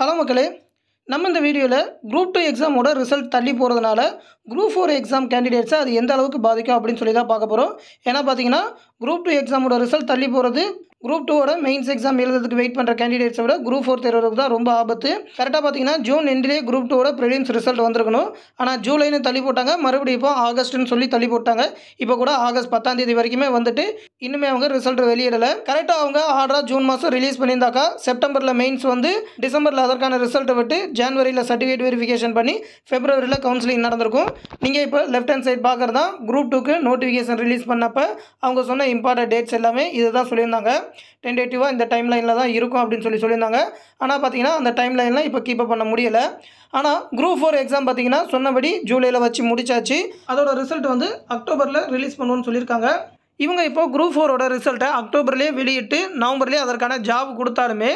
hello மக்களே நம்ம இந்த வீடியோவில் குரூப் டூ எக்ஸாமோட ரிசல்ட் தள்ளி போகிறதுனால குரூப் ஃபோர் எக்ஸாம் கேண்டிடேட்ஸை அது எந்த அளவுக்கு பாதிக்கும் அப்படின்னு சொல்லி தான் பார்க்க போகிறோம் ஏன்னா பார்த்தீங்கன்னா குரூப் டூ எக்ஸாமோட ரிசல்ட் தள்ளி போகிறது குரூப் டூவோட மெயின்ஸ் எக்ஸாம் எழுதுறதுக்கு வெயிட் பண்ணுற கேண்டிடேட்ஸை விட குரூப் ஃபோர் தேர்வுக்கு தான் ரொம்ப ஆபத்து கரெக்டாக பார்த்தீங்கன்னா ஜூன் எண்டிலே குரூப் டூவோட ப்ரிலிம்ஸ் ரிசல்ட் வந்திருக்கணும் ஆனால் ஜூலைன்னு தள்ளி போட்டாங்க மறுபடியும் இப்போ ஆகஸ்ட்னு சொல்லி தள்ளி போட்டாங்க இப்போ கூட ஆகஸ்ட் பத்தாம் தேதி வரைக்குமே வந்துட்டு இன்னுமே அவங்க ரிசல்ட் வெளியிடலை கரெக்டாக அவங்க ஆர்டராக ஜூன் மாதம் ரிலீஸ் பண்ணியிருந்தாக்கா செப்டம்பரில் மெயின்ஸ் வந்து டிசம்பரில் அதற்கான ரிசல்ட்டை விட்டு ஜான்வரியில் சர்டிஃபிகேட் வெரிஃபிகேஷன் பண்ணி ஃபெப்ரவரியில் கவுன்சிலிங் நடந்திருக்கும் நீங்கள் இப்போ லெஃப்ட் ஹேண்ட் சைட் பார்க்குறதா குரூப் டூக்கு நோட்டிஃபிகேஷன் ரிலீஸ் பண்ணப்போ அவங்க சொன்ன இம்பார்ட்டன்ட் டேட்ஸ் எல்லாமே இதுதான் சொல்லியிருந்தாங்க டென்டேட்டிவாக இந்த டைம் லைனில் தான் இருக்கும் அப்படின்னு சொல்லி சொல்லியிருந்தாங்க ஆனால் பார்த்தீங்கன்னா அந்த டைம் லைன்லாம் இப்போ கீப்பப் பண்ண முடியலை ஆனால் குரூப் ஃபோர் எக்ஸாம் பார்த்தீங்கன்னா சொன்னபடி ஜூலையில் வச்சு முடிச்சாச்சு அதோட ரிசல்ட் வந்து அக்டோபரில் ரிலீஸ் பண்ணுவோன்னு சொல்லியிருக்காங்க இவங்க இப்போது குரூப் ஃபோரோட ரிசல்ட்டை அக்டோபர்லேயே வெளியிட்டு நவம்பர்லேயே அதற்கான ஜாப் கொடுத்தாலுமே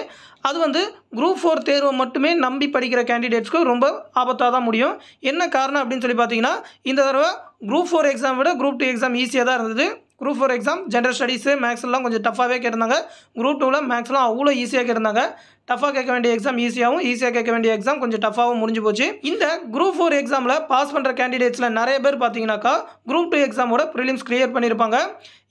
அது வந்து குரூப் ஃபோர் தேர்வை மட்டுமே நம்பி படிக்கிற கேண்டிடேட்ஸ்க்கு ரொம்ப ஆபத்தாக தான் முடியும் என்ன காரணம் அப்படின்னு சொல்லி பார்த்தீங்கன்னா இந்த தடவை குரூப் ஃபோர் எக்ஸாம் விட குரூப் டூ எக்ஸாம் ஈஸியாக தான் இருந்தது group four exam general studies மேக்ஸ்லாம் கொஞ்சம் டஃப்பாகவே கேட்டிருந்தாங்க குரூப் டூவில் மேக்ஸ்லாம் அவ்வளோ ஈஸியாக கேட்டிருந்தாங்க டஃபாக கேட்க வேண்டிய எக்ஸாம் ஈஸியாகவும் ஈஸியாக கேட்க வேண்டிய எக்ஸாம் கொஞ்சம் டஃபாகவும் முடிஞ்சு போச்சு இந்த குரூப் ஃபோர் எக்ஸாமில் பாஸ் பண்ணுற கேண்டிடேட்ஸில் நிறைய பேர் பார்த்தீங்கன்னாக்கா குரூப் டூ எக்ஸாமோட ப்ரிலிம்ஸ் கிளியர் பண்ணியிருப்பாங்க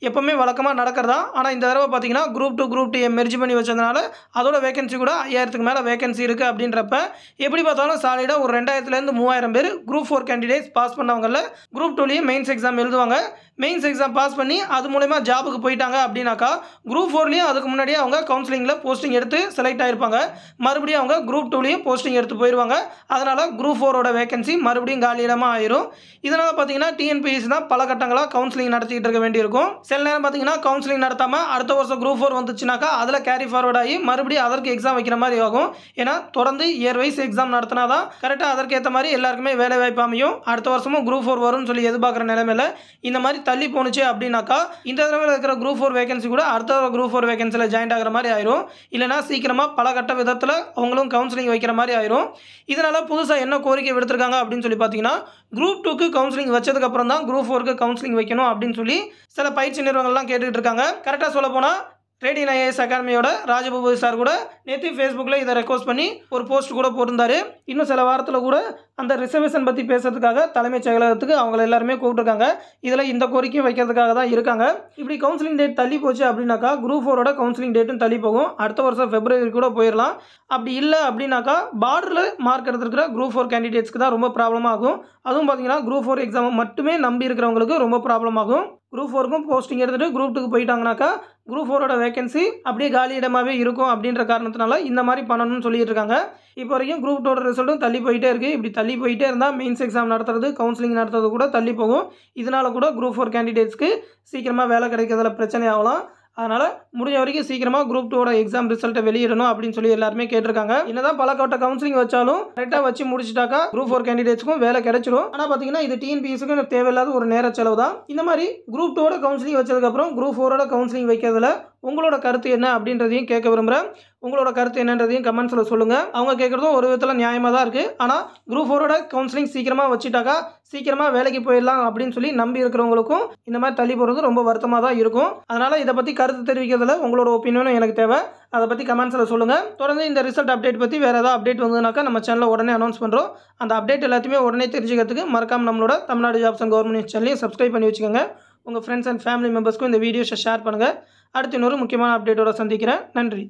எப்போவுமே வழக்கமாக நடக்கிறதா ஆனால் இந்த தடவை பார்த்தீங்கன்னா group two group two merge பண்ணி வச்சதுனால அதோட வேகன்சி கூட ஐயாயிரத்துக்கு மேலே வேகன்சி இருக்குது அப்படின்றப்ப எப்படி பார்த்தாலும் சாலிடாக ஒரு ரெண்டாயிரத்துலேருந்து மூவாயிரம் பேர் குரூப் ஃபோர் கேண்டிடேட்ஸ் பாஸ் பண்ணவங்கள குரூப் டூலேயும் மெயின்ஸ் எக்ஸாம் எழுதுவாங்க மெயின்ஸ் எக்ஸாம் பாஸ் பண்ணி அது மூலயமா ஜாபுக்கு போயிட்டாங்க அப்படின்னாக்கா குரூப் ஃபோர்லேயும் அதுக்கு முன்னாடியே அவங்க கவுன்சிலிங்கில் போஸ்டிங் எடுத்து செலக்ட் ஆகிருப்பாங்க இருப்பாங்க மறுபடியும் அவங்க குரூப் டூலேயும் போஸ்டிங் எடுத்து போயிடுவாங்க அதனால் குரூப் ஃபோரோட வேகன்சி மறுபடியும் காலியிடமாக ஆயிரும் இதனால் பார்த்தீங்கன்னா டிஎன்பிஎஸ்சி தான் பல கட்டங்களாக கவுன்சிலிங் நடத்திக்கிட்டு இருக்க வேண்டியிருக்கும் சில நேரம் பார்த்தீங்கன்னா கவுன்சிலிங் நடத்தாமல் அடுத்த வருஷம் குரூப் ஃபோர் வந்துச்சுனாக்கா அதில் கேரி ஃபார்வர்ட் ஆகி மறுபடியும் அதற்கு எக்ஸாம் வைக்கிற மாதிரி ஆகும் ஏன்னா தொடர்ந்து இயர் வைஸ் எக்ஸாம் நடத்தினா தான் கரெக்டாக அதற்கேற்ற மாதிரி எல்லாருக்குமே வேலை வாய்ப்பு அமையும் அடுத்த வருஷமும் குரூப் ஃபோர் வரும்னு சொல்லி எதிர்பார்க்குற நிலைமையில் இந்த மாதிரி தள்ளி போணுச்சு அப்படின்னாக்கா இந்த தடவை இருக்கிற குரூப் ஃபோர் வேகன்சி கூட அடுத்த குரூப் ஃபோர் வேகன்சியில் ஜாயின் ஆகிற மாதிரி ஆயிரும் இல்லைனா சீக்கிரமாக பல கட்ட விதத்தில் அவங்களும் கவுன்சிலிங் வைக்கிற மாதிரி ஆயிரும் இதனால் புதுசாக என்ன கோரிக்கை விடுத்திருக்காங்க அப்படின்னு சொல்லி பார்த்தீங்கன்னா குரூப் டூக்கு கவுன்சிலிங் வச்சதுக்கப்புறம் தான் குரூப் ஃபோருக்கு கவுன்சிலிங் வைக்கணும் அப்படின்னு சொல்லி சில பயிற்சி நிறுவனங்கள்லாம் கேட்டுக்கிட்டு இருக்காங்க கரெக்டாக சொல்ல போனால் ட்ரேடிங் ஐஏஎஸ் அகாடமியோட ராஜபூபதி சார் கூட நேற்று ஃபேஸ்புக்கில் இதை ரெக்வஸ்ட் பண்ணி ஒரு போஸ்ட் கூட போட்டிருந்தாரு இன்னும் சில வாரத்தில் கூட அந்த ரிசர்வேஷன் பற்றி பேசுறதுக்காக தலைமைச் செயலகத்துக்கு அவங்கள எல்லாருமே கூப்பிட்டுருக்காங்க இதில் இந்த கோரிக்கையும் வைக்கிறதுக்காக தான் இருக்காங்க இப்படி கவுன்சிலிங் டேட் தள்ளி போச்சு அப்படின்னாக்கா குரூப் ஃபோரோட கவுன்சிலிங் டேட்டும் தள்ளி போகும் அடுத்த வருஷம் ஃபெப்ரவரி கூட போயிடலாம் அப்படி இல்லை அப்படின்னாக்கா பார்டரில் மார்க் எடுத்துருக்கிற குரூப் ஃபோர் கேண்டிடேட்ஸ்க்கு தான் ரொம்ப ப்ராப்ளம் ஆகும் அதுவும் பார்த்தீங்கன்னா குரூப் ஃபோர் எக்ஸாம் மட்டுமே நம்பி இருக்கிறவங்களுக்கு ரொம்ப ப்ராப்ளம் ஆகும் குரூப் ஃபோருக்கும் போஸ்டிங் எடுத்துகிட்டு குரூப் டூக்கு போயிட்டாங்கனாக்கா குரூப் ஃபோரோட வேகன்சி அப்படியே காலி இடமாகவே இருக்கும் அப்படின்ற காரணத்தினால இந்த மாதிரி பண்ணணும்னு சொல்லிட்டு இருக்காங்க இப்போ வரைக்கும் குரூப் டூட ரிசல்ட்டும் தள்ளி போயிட்டே இருக்குது இப்படி தள்ளி போயிட்டே இருந்தால் மெயின்ஸ் எக்ஸாம் நடத்துறது கவுன்சிலிங் நடத்துறது கூட தள்ளி போகும் இதனால் கூட குரூப் ஃபோர் கேண்டிடேட்ஸ்க்கு சீக்கிரமாக வேலை கிடைக்கிறதுல பிரச்சனை ஆகலாம் அதனால் முடிஞ்ச வரைக்கும் சீக்கிரமாக குரூப் டூவோட எக்ஸாம் ரிசல்ட்டை வெளியிடணும் அப்படின்னு சொல்லி எல்லாருமே கேட்டிருக்காங்க என்னதான் பல பலக்கோட்ட கவுன்சிலிங் வச்சாலும் கரெக்டாக வச்சு முடிச்சிட்டாக்கா குரூப் ஃபோர் கேண்டிடேட்ஸ்க்கும் வேலை கிடைச்சிடும் ஆனால் பார்த்தீங்கன்னா இது டிஎன்பிஎஸ்க்கும் தேவையில்லாத ஒரு நேர செலவு தான் இந்த மாதிரி குரூப் டூவோட கவுன்சிலிங் வச்சதுக்கப்புறம் குரூப் ஃபோரோட கவுன்சிலிங் வைக்கிறதுல உங்களோட கருத்து என்ன அப்படின்றதையும் கேட்க விரும்புகிறேன் உங்களோட கருத்து என்னன்றதையும் கமெண்ட்ஸில் சொல்லுங்கள் அவங்க கேட்குறதும் ஒரு விதத்தில் நியாயமாக தான் இருக்குது ஆனால் குரூப் ஃபோரோட கவுன்சிலிங் சீக்கிரமாக வச்சுட்டாக்கா சீக்கிரமாக வேலைக்கு போயிடலாம் அப்படின்னு சொல்லி நம்பி இருக்கிறவங்களுக்கும் இந்த மாதிரி தள்ளி போகிறது ரொம்ப வருத்தமாக தான் இருக்கும் அதனால் இதை பற்றி கருத்து தெரிவிக்கிறதுல உங்களோட ஒப்பீனியனும் எனக்கு தேவை அதை பற்றி கமெண்ட்ஸில் சொல்லுங்கள் தொடர்ந்து இந்த ரிசல்ட் அப்டேட் பற்றி வேறு ஏதாவது அப்டேட் வந்ததுனாக்கா நம்ம சேனலில் உடனே அனௌன்ஸ் பண்ணுறோம் அந்த அப்டேட் எல்லாத்தையுமே உடனே தெரிஞ்சுக்கிறதுக்கு மறக்காமல் நம்மளோட தமிழ்நாடு ஜாப்ஸ் அண்ட் கவர்மெண்ட் சேனலையும் சப்ஸ்கிரைப் பண்ணி வச்சுக்கோங்க உங்கள் ஃப்ரெண்ட்ஸ் அண்ட் ஃபேமிலி மெம்பர்ஸ்க்கும் இந்த வீடியோஸை ஷேர் பண்ணுங்கள் அடுத்து இன்னொரு முக்கியமான அப்டேட்டோட சந்திக்கிறேன் நன்றி